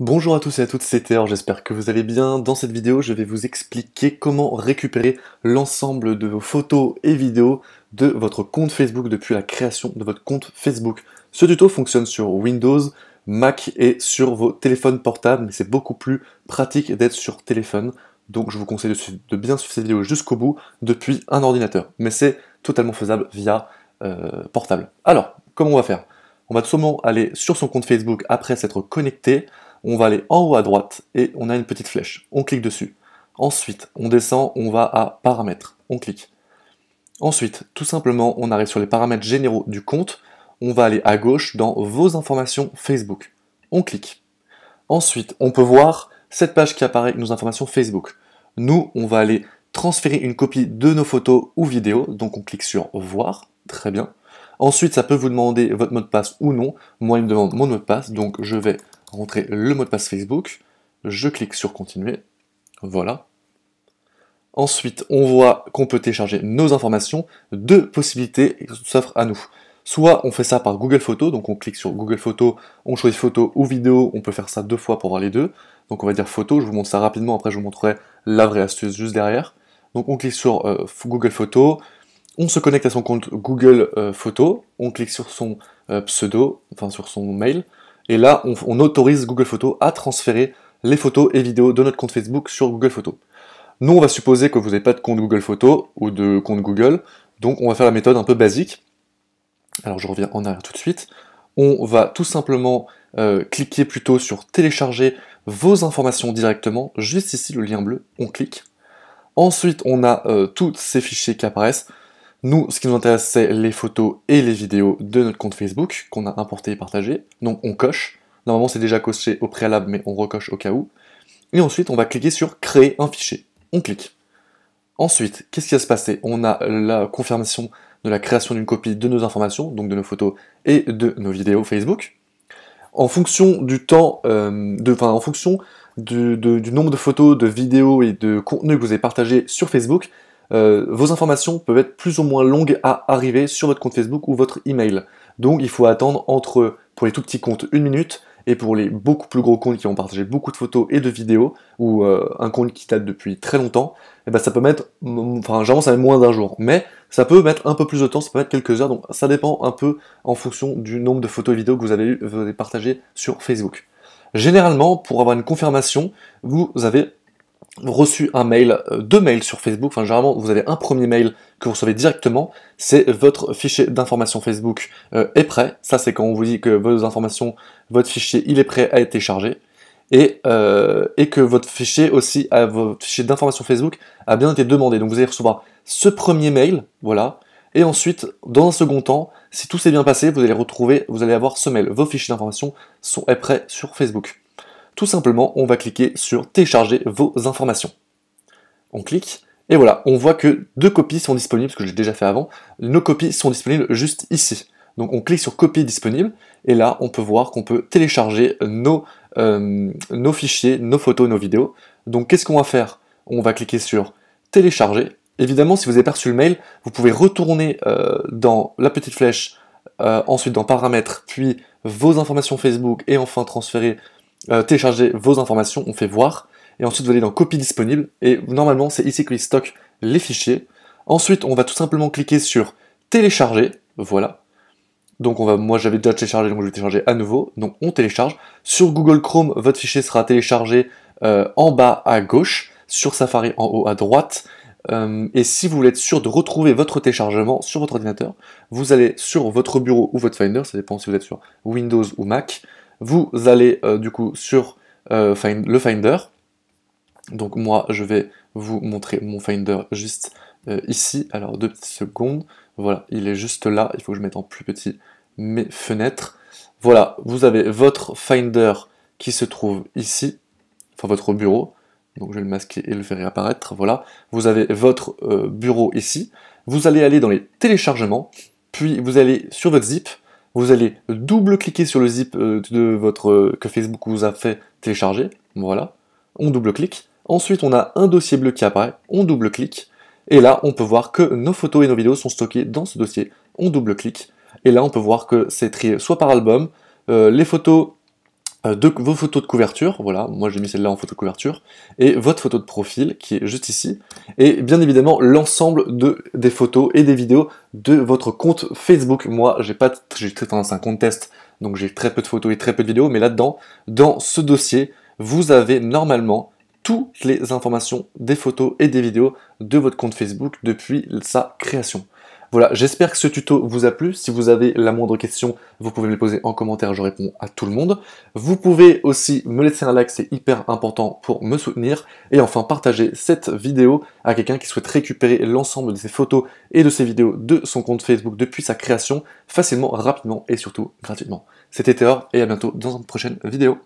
Bonjour à tous et à toutes, c'est Théor, j'espère que vous allez bien. Dans cette vidéo, je vais vous expliquer comment récupérer l'ensemble de vos photos et vidéos de votre compte Facebook depuis la création de votre compte Facebook. Ce tuto fonctionne sur Windows, Mac et sur vos téléphones portables, mais c'est beaucoup plus pratique d'être sur téléphone. Donc je vous conseille de, bien suivre cette vidéo jusqu'au bout depuis un ordinateur. Mais c'est totalement faisable via euh, portable. Alors, comment on va faire On va tout simplement aller sur son compte Facebook après s'être connecté on va aller en haut à droite et on a une petite flèche. On clique dessus. Ensuite, on descend, on va à paramètres. On clique. Ensuite, tout simplement, on arrive sur les paramètres généraux du compte. On va aller à gauche dans vos informations Facebook. On clique. Ensuite, on peut voir cette page qui apparaît, nos informations Facebook. Nous, on va aller transférer une copie de nos photos ou vidéos. Donc, on clique sur voir. Très bien. Ensuite, ça peut vous demander votre mot de passe ou non. Moi, il me demande mon mot de passe. Donc, je vais rentrer le mot de passe Facebook, je clique sur continuer, voilà. Ensuite, on voit qu'on peut télécharger nos informations. Deux possibilités s'offrent à nous. Soit on fait ça par Google Photo, donc on clique sur Google Photo, on choisit photo ou vidéo, on peut faire ça deux fois pour voir les deux. Donc on va dire photo, je vous montre ça rapidement, après je vous montrerai la vraie astuce juste derrière. Donc on clique sur euh, Google Photo, on se connecte à son compte Google photo euh, Photos, on clique sur son euh, pseudo, enfin sur son mail, et là, on, autorise Google Photos à transférer les photos et vidéos de notre compte Facebook sur Google Photos. Nous, on va supposer que vous n'avez pas de compte Google Photos ou de compte Google, donc on va faire la méthode un peu basique. Alors je reviens en arrière tout de suite. On va tout simplement euh, cliquer plutôt sur télécharger vos informations directement, juste ici le lien bleu, on clique. Ensuite, on a euh, tous ces fichiers qui apparaissent. Nous, ce qui nous intéresse, c'est les photos et les vidéos de notre compte Facebook qu'on a importé et partagé. Donc on coche. Normalement, c'est déjà coché au préalable, mais on recoche au cas où. Et ensuite, on va cliquer sur Créer un fichier. On clique. Ensuite, qu'est-ce qui va se passer On a la confirmation de la création d'une copie de nos informations, donc de nos photos et de nos vidéos Facebook. En fonction du temps, euh, de, en fonction du, nombre de photos, de vidéos et de contenus que vous avez partagé sur Facebook, euh, vos informations peuvent être plus ou moins longues à arriver sur votre compte Facebook ou votre email. Donc il faut attendre entre, pour les tout petits comptes, une minute, et pour les beaucoup plus gros comptes qui ont partagé beaucoup de photos et de vidéos, ou euh, un compte qui date depuis très longtemps, et eh ben, ça peut mettre, enfin généralement ça met moins d'un jour, mais ça peut mettre un peu plus de temps, ça peut mettre quelques heures, donc ça dépend un peu en fonction du nombre de photos et vidéos que vous avez, partager vous avez partagées sur Facebook. Généralement, pour avoir une confirmation, vous avez reçu un mail, euh, deux mails sur Facebook. Enfin, généralement, vous avez un premier mail que vous recevez directement. C'est votre fichier d'information Facebook euh, est prêt. Ça, c'est quand on vous dit que vos informations, votre fichier, il est prêt à être chargé Et, euh, et que votre fichier aussi, à votre fichier d'information Facebook a bien été demandé. Donc, vous allez recevoir ce premier mail. Voilà. Et ensuite, dans un second temps, si tout s'est bien passé, vous allez retrouver, vous allez avoir ce mail. Vos fichiers d'information sont prêts sur Facebook. Tout simplement, on va cliquer sur télécharger vos informations. On clique et voilà, on voit que deux copies sont disponibles, ce que j'ai déjà fait avant. Nos copies sont disponibles juste ici. Donc on clique sur copie disponible et là on peut voir qu'on peut télécharger nos, euh, nos fichiers, nos photos, nos vidéos. Donc qu'est-ce qu'on va faire On va cliquer sur télécharger. Évidemment, si vous avez perçu le mail, vous pouvez retourner euh, dans la petite flèche, euh, ensuite dans paramètres, puis vos informations Facebook et enfin transférer euh, télécharger vos informations, on fait voir, et ensuite vous allez dans copie disponible, et normalement c'est ici qu'il stocke les fichiers. Ensuite, on va tout simplement cliquer sur télécharger, voilà. Donc on va, moi j'avais déjà téléchargé, donc je vais télécharger à nouveau. Donc on télécharge. Sur Google Chrome, votre fichier sera téléchargé euh, en bas à gauche, sur Safari en haut à droite. Euh, et si vous voulez être sûr de retrouver votre téléchargement sur votre ordinateur, vous allez sur votre bureau ou votre Finder, ça dépend si vous êtes sur Windows ou Mac, vous allez euh, du coup sur euh, le Finder. Donc moi, je vais vous montrer mon Finder juste euh, ici. Alors, deux petites secondes. Voilà, il est juste là. Il faut que je mette en plus petit mes fenêtres. Voilà, vous avez votre Finder qui se trouve ici, enfin votre bureau. Donc je vais le masquer et le faire réapparaître. Voilà, vous avez votre bureau ici. Vous allez aller dans les téléchargements, puis vous allez sur votre zip, vous allez double-cliquer sur le zip euh, de votre, euh, que Facebook vous a fait télécharger. Voilà, on double-clique. Ensuite, on a un dossier bleu qui apparaît, on double-clique. Et là, on peut voir que nos photos et nos vidéos sont stockées dans ce dossier. On double-clique. Et là, on peut voir que c'est trié soit par album, euh, les photos euh, de vos photos de couverture, voilà, moi j'ai mis celle-là en photo de couverture, et votre photo de profil qui est juste ici, et bien évidemment l'ensemble de, des photos et des vidéos de votre compte Facebook. Moi j'ai pas, j'ai très tendance à un compte test, donc j'ai très peu de photos et très peu de vidéos, mais là-dedans, dans ce dossier, vous avez normalement toutes les informations des photos et des vidéos de votre compte Facebook depuis sa création. Voilà, j'espère que ce tuto vous a plu. Si vous avez la moindre question, vous pouvez me les poser en commentaire, je réponds à tout le monde. Vous pouvez aussi me laisser un like, c'est hyper important pour me soutenir. Et enfin, partager cette vidéo à quelqu'un qui souhaite récupérer l'ensemble de ses photos et de ses vidéos de son compte Facebook depuis sa création, facilement, rapidement et surtout gratuitement. C'était Théor et à bientôt dans une prochaine vidéo.